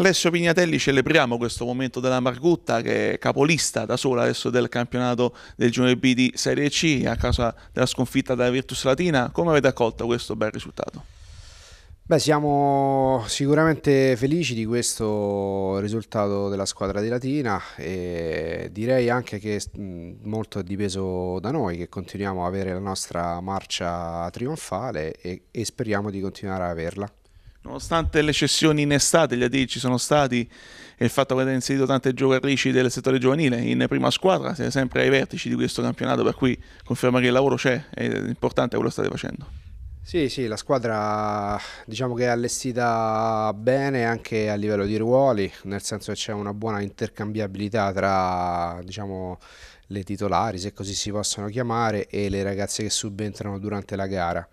Alessio Pignatelli, celebriamo questo momento della Margutta che è capolista da sola adesso del campionato del Junior B di Serie C a causa della sconfitta della Virtus Latina. Come avete accolto questo bel risultato? Beh, siamo sicuramente felici di questo risultato della squadra di Latina e direi anche che molto è dipeso da noi, che continuiamo a avere la nostra marcia trionfale e, e speriamo di continuare a averla nonostante le cessioni in estate, gli AD ci sono stati e il fatto che avete inserito tante giocatrici del settore giovanile in prima squadra, siete sempre ai vertici di questo campionato, per cui conferma che il lavoro c'è, è importante quello che state facendo. Sì, sì, la squadra diciamo che è allestita bene anche a livello di ruoli, nel senso che c'è una buona intercambiabilità tra diciamo, le titolari, se così si possono chiamare, e le ragazze che subentrano durante la gara.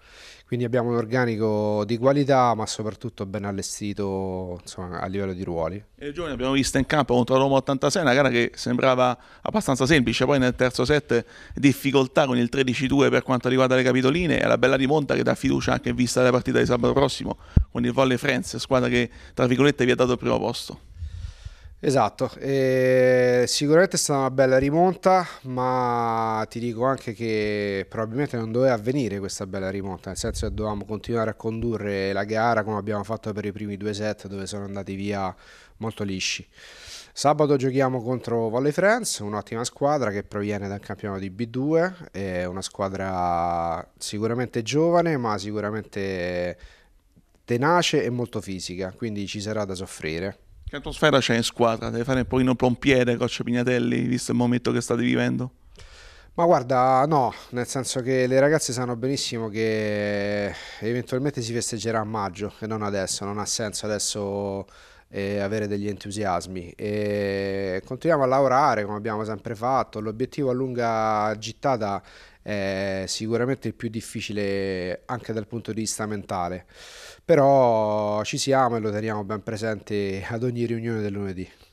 Quindi abbiamo un organico di qualità, ma soprattutto ben allestito insomma, a livello di ruoli. E giovani abbiamo visto in campo contro la Roma 86, una gara che sembrava abbastanza semplice, poi nel terzo set difficoltà con il 13-2 per quanto riguarda le capitoline e la bella rimonta che dà fiducia anche in vista della partita di sabato prossimo con il Volley Friends, squadra che tra virgolette vi ha dato il primo posto. Esatto, e sicuramente è stata una bella rimonta, ma ti dico anche che probabilmente non doveva avvenire questa bella rimonta, nel senso che dovevamo continuare a condurre la gara come abbiamo fatto per i primi due set dove sono andati via molto lisci. Sabato giochiamo contro Volley Friends, un'ottima squadra che proviene dal campionato di B2, è una squadra sicuramente giovane ma sicuramente tenace e molto fisica, quindi ci sarà da soffrire. Che atmosfera c'è in squadra? Deve fare un pochino pompiere, coach Pignatelli, visto il momento che state vivendo? Ma guarda, no, nel senso che le ragazze sanno benissimo che eventualmente si festeggerà a maggio e non adesso, non ha senso adesso e avere degli entusiasmi e continuiamo a lavorare come abbiamo sempre fatto l'obiettivo a lunga gittata è sicuramente il più difficile anche dal punto di vista mentale però ci siamo e lo teniamo ben presente ad ogni riunione del lunedì